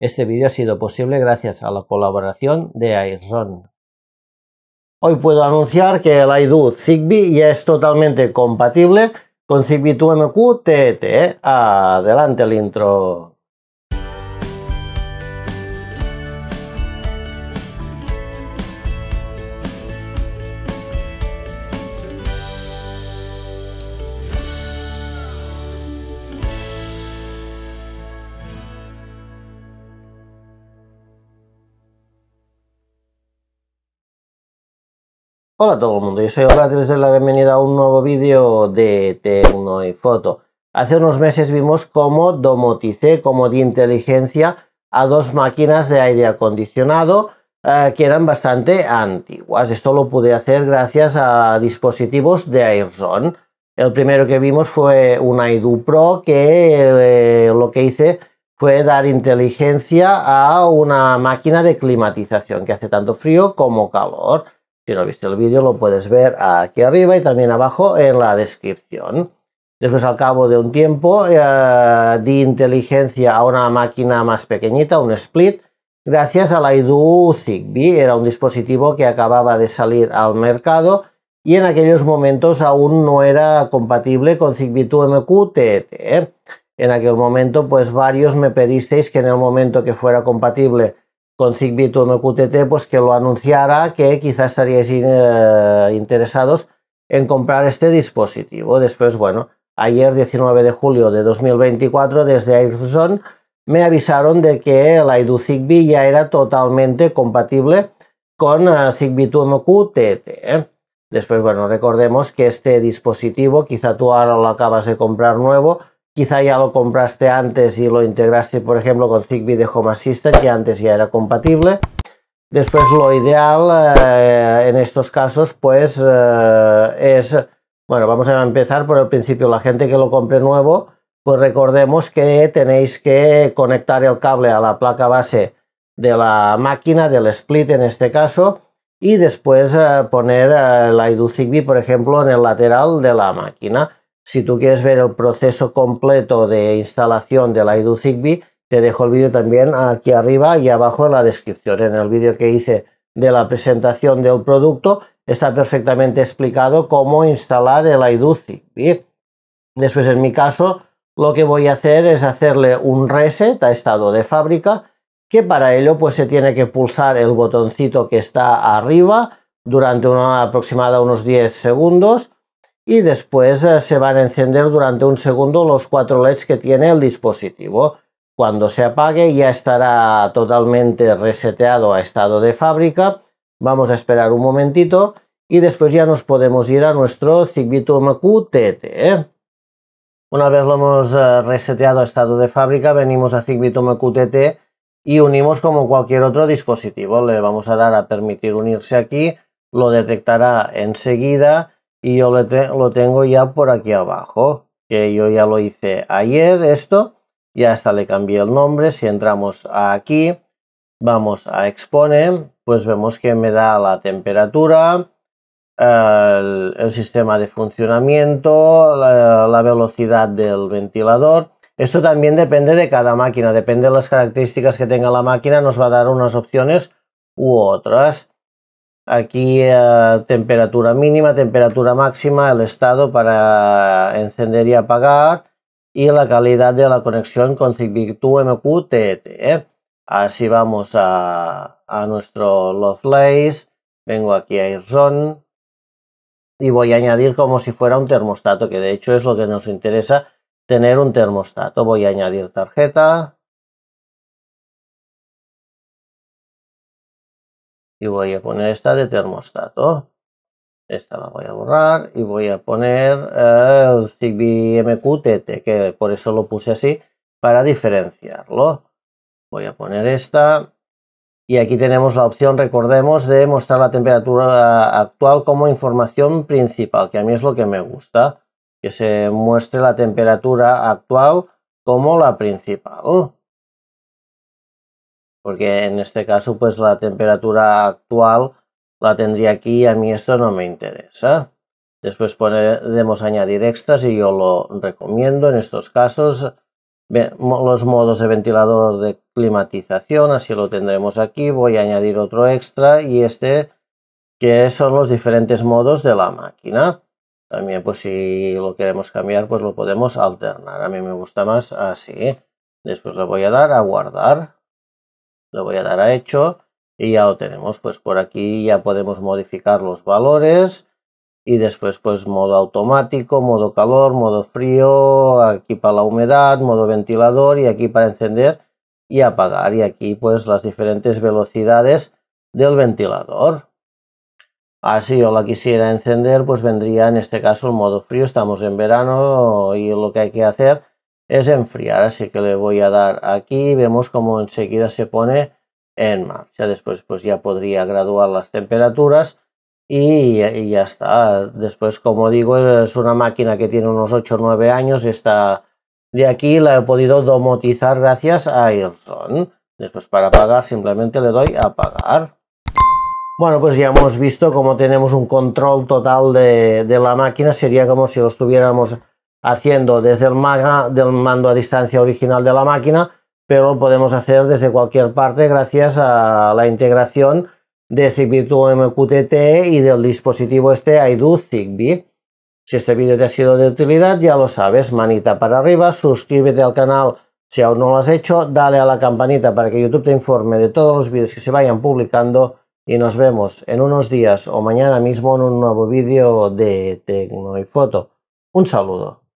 Este vídeo ha sido posible gracias a la colaboración de Airson. Hoy puedo anunciar que el IDU Zigbee ya es totalmente compatible con Zigbee 2MQ TET. E. Adelante el intro. Hola a todo el mundo, yo soy Hola, les doy la bienvenida a un nuevo vídeo de Tecno y Foto. Hace unos meses vimos cómo domoticé, cómo di inteligencia a dos máquinas de aire acondicionado eh, que eran bastante antiguas. Esto lo pude hacer gracias a dispositivos de Airzone. El primero que vimos fue un Aidu Pro que eh, lo que hice fue dar inteligencia a una máquina de climatización que hace tanto frío como calor. Si no viste el vídeo lo puedes ver aquí arriba y también abajo en la descripción. Después, al cabo de un tiempo, eh, di inteligencia a una máquina más pequeñita, un split, gracias a la IDU Zigbee. Era un dispositivo que acababa de salir al mercado y en aquellos momentos aún no era compatible con Zigbee 2 mqtt En aquel momento, pues varios me pedisteis que en el momento que fuera compatible con Zigbee 2MQTT, pues que lo anunciara que quizá estaríais eh, interesados en comprar este dispositivo. Después, bueno, ayer 19 de julio de 2024 desde Airzone, me avisaron de que el IDU Zigbee ya era totalmente compatible con eh, Zigbee 2 MQTT. ¿eh? Después, bueno, recordemos que este dispositivo, quizá tú ahora lo acabas de comprar nuevo, Quizá ya lo compraste antes y lo integraste, por ejemplo, con Zigbee de Home Assistant, que antes ya era compatible. Después lo ideal eh, en estos casos pues eh, es, bueno, vamos a empezar por el principio, la gente que lo compre nuevo, pues recordemos que tenéis que conectar el cable a la placa base de la máquina, del split en este caso, y después eh, poner la IDU Zigbee, por ejemplo, en el lateral de la máquina. Si tú quieres ver el proceso completo de instalación de la Zigbee, te dejo el vídeo también aquí arriba y abajo en la descripción. En el vídeo que hice de la presentación del producto está perfectamente explicado cómo instalar el IDU Zigbee. Después, en mi caso, lo que voy a hacer es hacerle un reset a estado de fábrica, que para ello pues se tiene que pulsar el botoncito que está arriba durante una aproximada unos 10 segundos y después eh, se van a encender durante un segundo los cuatro LEDs que tiene el dispositivo. Cuando se apague ya estará totalmente reseteado a estado de fábrica. Vamos a esperar un momentito y después ya nos podemos ir a nuestro Zigbee mqtt ¿eh? Una vez lo hemos eh, reseteado a estado de fábrica, venimos a Zigbee QTT y unimos como cualquier otro dispositivo. Le vamos a dar a permitir unirse aquí, lo detectará enseguida y yo lo tengo ya por aquí abajo, que yo ya lo hice ayer esto, ya hasta le cambié el nombre, si entramos aquí, vamos a expone, pues vemos que me da la temperatura, el, sistema de funcionamiento, la, velocidad del ventilador. Esto también depende de cada máquina, depende de las características que tenga la máquina, nos va a dar unas opciones u otras. Aquí eh, temperatura mínima, temperatura máxima, el estado para encender y apagar y la calidad de la conexión con zigbig MQ mqtt Así vamos a, nuestro Lovelace, vengo aquí a iron y voy a añadir como si fuera un termostato, que de hecho es lo que nos interesa, tener un termostato. Voy a añadir tarjeta, y voy a poner esta de termostato. Esta la voy a borrar y voy a poner eh, el Zigbee MQTT, que por eso lo puse así, para diferenciarlo. Voy a poner esta y aquí tenemos la opción, recordemos, de mostrar la temperatura actual como información principal, que a mí es lo que me gusta, que se muestre la temperatura actual como la principal porque en este caso pues la temperatura actual la tendría aquí y a mí esto no me interesa. Después podemos añadir extras y yo lo recomiendo en estos casos. Los modos de ventilador de climatización, así lo tendremos aquí. Voy a añadir otro extra y este que son los diferentes modos de la máquina. También pues si lo queremos cambiar pues lo podemos alternar. A mí me gusta más así. Después le voy a dar a guardar le voy a dar a hecho y ya lo tenemos. Pues por aquí ya podemos modificar los valores y después pues modo automático, modo calor, modo frío, aquí para la humedad, modo ventilador y aquí para encender y apagar y aquí pues las diferentes velocidades del ventilador. Así yo la quisiera encender pues vendría en este caso el modo frío, estamos en verano y lo que hay que hacer es enfriar, así que le voy a dar aquí vemos como enseguida se pone en marcha. Después pues ya podría graduar las temperaturas y, ya está. Después como digo es una máquina que tiene unos 8 o 9 años, está de aquí la he podido domotizar gracias a Airson. Después para apagar simplemente le doy a apagar. Bueno, pues ya hemos visto cómo tenemos un control total de, la máquina. Sería como si los estuviéramos haciendo desde el mando a distancia original de la máquina, pero lo podemos hacer desde cualquier parte gracias a la integración de Zigbee MQTT y del dispositivo este Aidu Zigbee. Si este vídeo te ha sido de utilidad, ya lo sabes, manita para arriba, suscríbete al canal si aún no lo has hecho, dale a la campanita para que YouTube te informe de todos los vídeos que se vayan publicando y nos vemos en unos días o mañana mismo en un nuevo vídeo de Tecno y Foto. Un saludo.